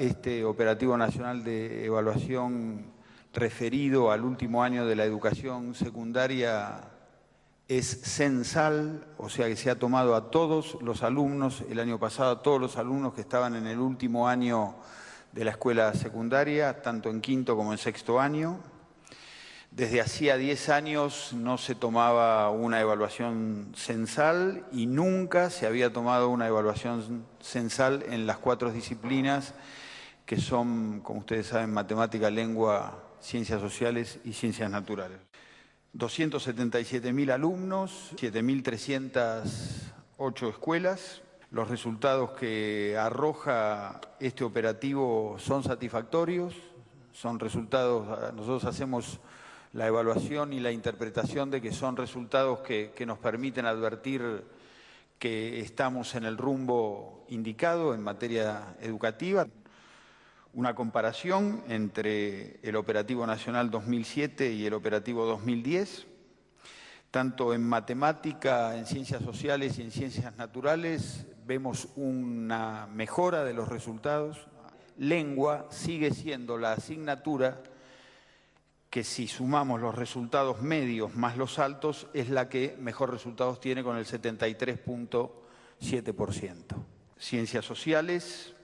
este Operativo Nacional de Evaluación referido al último año de la educación secundaria es censal, o sea que se ha tomado a todos los alumnos, el año pasado a todos los alumnos que estaban en el último año de la escuela secundaria, tanto en quinto como en sexto año. Desde hacía 10 años no se tomaba una evaluación censal y nunca se había tomado una evaluación censal en las cuatro disciplinas que son, como ustedes saben, matemática, lengua, ciencias sociales y ciencias naturales. 277.000 alumnos, 7.308 escuelas. Los resultados que arroja este operativo son satisfactorios, son resultados, nosotros hacemos la evaluación y la interpretación de que son resultados que, que nos permiten advertir que estamos en el rumbo indicado en materia educativa una comparación entre el Operativo Nacional 2007 y el Operativo 2010, tanto en matemática, en ciencias sociales y en ciencias naturales vemos una mejora de los resultados. Lengua sigue siendo la asignatura que si sumamos los resultados medios más los altos es la que mejor resultados tiene con el 73.7%. Ciencias sociales,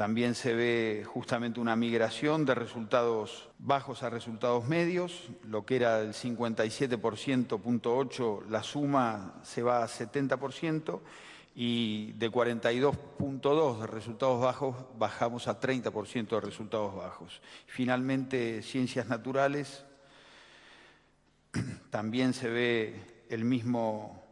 también se ve justamente una migración de resultados bajos a resultados medios, lo que era el 57.8, la suma se va a 70% y de 42.2 de resultados bajos bajamos a 30% de resultados bajos. Finalmente, ciencias naturales, también se ve el mismo,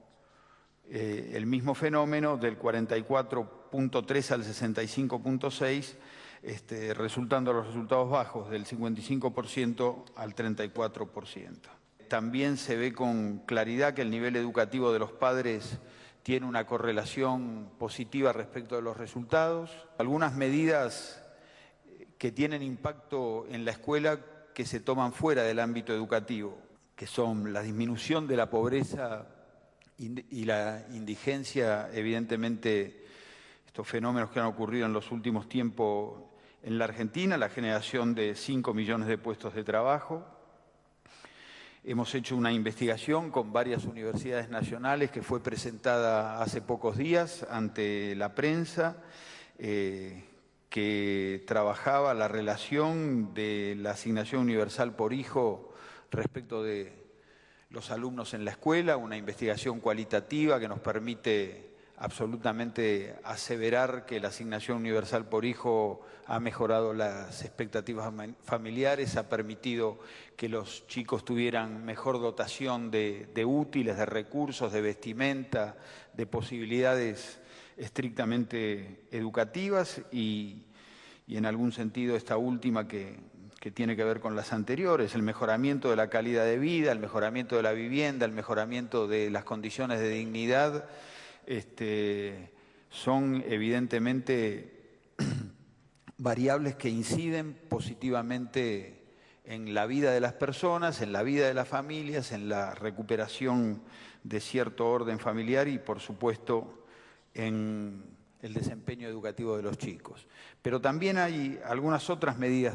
eh, el mismo fenómeno del 44 .3 al 65.6, este, resultando los resultados bajos del 55% al 34%. También se ve con claridad que el nivel educativo de los padres tiene una correlación positiva respecto de los resultados. Algunas medidas eh, que tienen impacto en la escuela que se toman fuera del ámbito educativo, que son la disminución de la pobreza y la indigencia evidentemente estos fenómenos que han ocurrido en los últimos tiempos en la Argentina, la generación de 5 millones de puestos de trabajo. Hemos hecho una investigación con varias universidades nacionales que fue presentada hace pocos días ante la prensa, eh, que trabajaba la relación de la asignación universal por hijo respecto de los alumnos en la escuela, una investigación cualitativa que nos permite absolutamente aseverar que la asignación universal por hijo ha mejorado las expectativas familiares, ha permitido que los chicos tuvieran mejor dotación de, útiles, de recursos, de vestimenta, de posibilidades estrictamente educativas y, en algún sentido esta última que tiene que ver con las anteriores, el mejoramiento de la calidad de vida, el mejoramiento de la vivienda, el mejoramiento de las condiciones de dignidad este, son evidentemente variables que inciden positivamente en la vida de las personas, en la vida de las familias, en la recuperación de cierto orden familiar y, por supuesto, en el desempeño educativo de los chicos. Pero también hay algunas otras medidas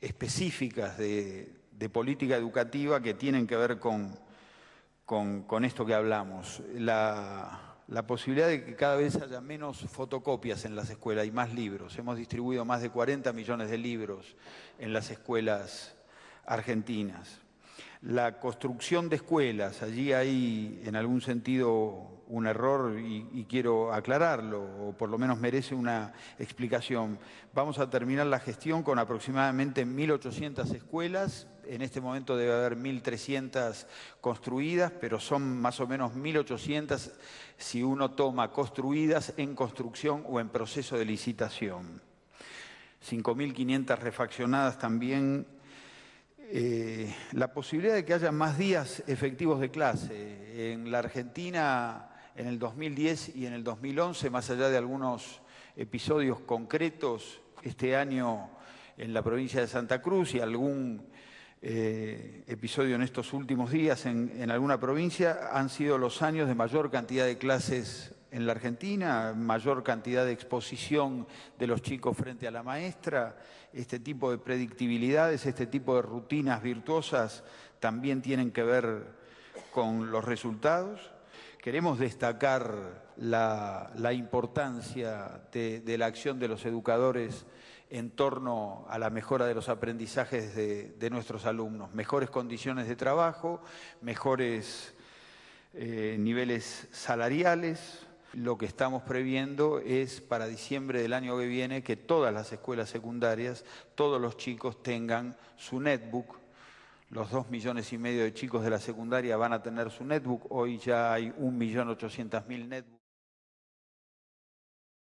específicas de política educativa que tienen que ver con con, esto que hablamos. La, la posibilidad de que cada vez haya menos fotocopias en las escuelas y más libros. Hemos distribuido más de 40 millones de libros en las escuelas argentinas la construcción de escuelas. Allí hay en algún sentido un error y, quiero aclararlo, o por lo menos merece una explicación. Vamos a terminar la gestión con aproximadamente 1.800 escuelas. En este momento debe haber 1.300 construidas, pero son más o menos 1.800 si uno toma construidas en construcción o en proceso de licitación. 5.500 refaccionadas también eh, la posibilidad de que haya más días efectivos de clase. En la Argentina, en el 2010 y en el 2011, más allá de algunos episodios concretos, este año en la provincia de Santa Cruz y algún eh, episodio en estos últimos días en, en alguna provincia, han sido los años de mayor cantidad de clases en la Argentina, mayor cantidad de exposición de los chicos frente a la maestra, este tipo de predictibilidades, este tipo de rutinas virtuosas también tienen que ver con los resultados. Queremos destacar la, importancia de, la acción de los educadores en torno a la mejora de los aprendizajes de, nuestros alumnos, mejores condiciones de trabajo, mejores eh, niveles salariales, lo que estamos previendo es para diciembre del año que viene que todas las escuelas secundarias, todos los chicos tengan su netbook. Los dos millones y medio de chicos de la secundaria van a tener su netbook. Hoy ya hay un millón ochocientas mil netbooks.